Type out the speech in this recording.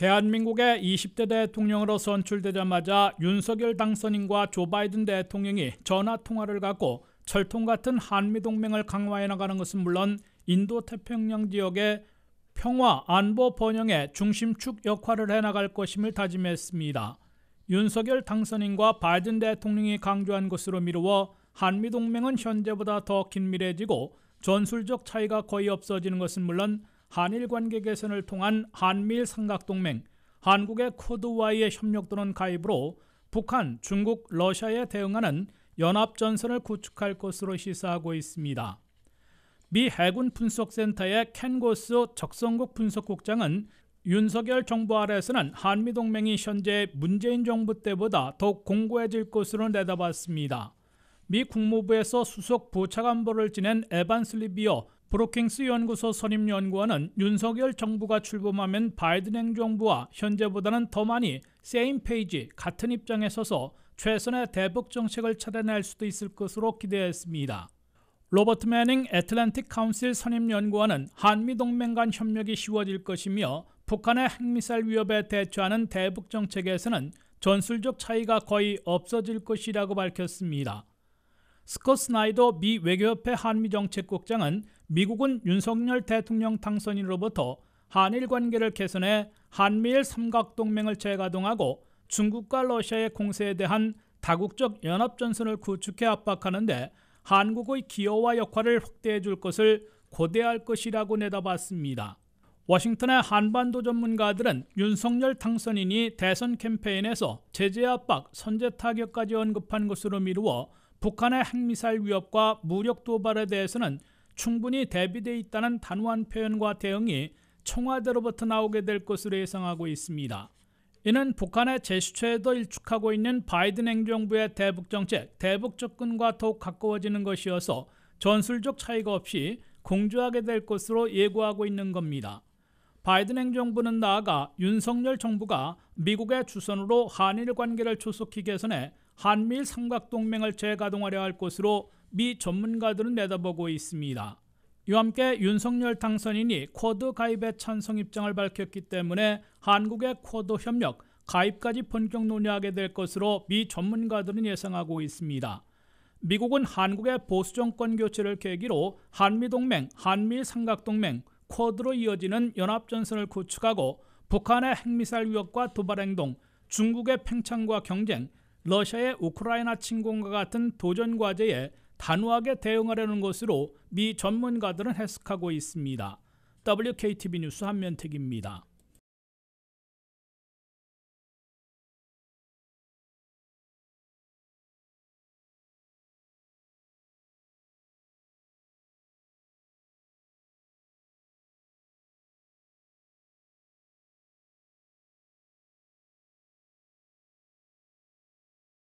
대한민국의 20대 대통령으로 선출되자마자 윤석열 당선인과 조 바이든 대통령이 전화 통화를 갖고 철통 같은 한미 동맹을 강화해 나가는 것은 물론 인도 태평양 지역의 평화 안보 번영의 중심축 역할을 해 나갈 것임을 다짐했습니다. 윤석열 당선인과 바이든 대통령이 강조한 것으로 미루어 한미 동맹은 현재보다 더 긴밀해지고 전술적 차이가 거의 없어지는 것은 물론 한일 관계 개선을 통한 한미일 삼각동맹, 한국의 코드와의 협력 또는 가입으로 북한, 중국, 러시아에 대응하는 연합전선을 구축할 것으로 시사하고 있습니다. 미 해군 분석센터의 켄고스 적성국 분석국장은 윤석열 정부 아래에서는 한미동맹이 현재 문재인 정부 때보다 더욱 공고해질 것으로 내다봤습니다. 미 국무부에서 수석 부차관보를 지낸 에반 슬리비어 브로킹스 연구소 선임 연구원은 윤석열 정부가 출범하면 바이든 행정부와 현재보다는 더 많이 세임 페이지 같은 입장에 서서 최선의 대북 정책을 차려낼 수도 있을 것으로 기대했습니다. 로버트 매닝 애틀랜틱 카운슬 선임 연구원은 한미 동맹 간 협력이 쉬워질 것이며 북한의 핵미사일 위협에 대처하는 대북 정책에서는 전술적 차이가 거의 없어질 것이라고 밝혔습니다. 스콧 스나이더 미 외교협회 한미정책국장은 미국은 윤석열 대통령 당선인으로부터 한일 관계를 개선해 한미일 삼각동맹을 재가동하고 중국과 러시아의 공세에 대한 다국적 연합전선을 구축해 압박하는데 한국의 기여와 역할을 확대해 줄 것을 고대할 것이라고 내다봤습니다. 워싱턴의 한반도 전문가들은 윤석열 당선인이 대선 캠페인에서 제재 압박, 선제 타격까지 언급한 것으로 미루어 북한의 핵미사일 위협과 무력 도발에 대해서는 충분히 대비돼 있다는 단호한 표현과 대응이 청와대로부터 나오게 될 것으로 예상하고 있습니다. 이는 북한의 제스처에도 일축하고 있는 바이든 행정부의 대북 정책, 대북 접근과 더욱 가까워지는 것이어서 전술적 차이가 없이 공조하게 될 것으로 예고하고 있는 겁니다. 바이든 행정부는 나아가 윤석열 정부가 미국의 주선으로 한일 관계를 조속히 개선해 한미일 삼각동맹을 재가동하려 할 것으로 미 전문가들은 내다보고 있습니다. 이와 함께 윤석열 당선인이 쿼드 가입에 찬성 입장을 밝혔기 때문에 한국의 쿼드 협력 가입까지 본격 논의하게 될 것으로 미 전문가들은 예상하고 있습니다. 미국은 한국의 보수 정권 교체를 계기로 한미 동맹, 한미 삼각 동맹, 쿼드로 이어지는 연합 전선을 구축하고 북한의 핵미사일 위협과 도발 행동, 중국의 팽창과 경쟁, 러시아의 우크라이나 침공과 같은 도전 과제에 단호하게 대응하려는 것으로 미 전문가들은 해석하고 있습니다. WKTV 뉴스 한면택입니다.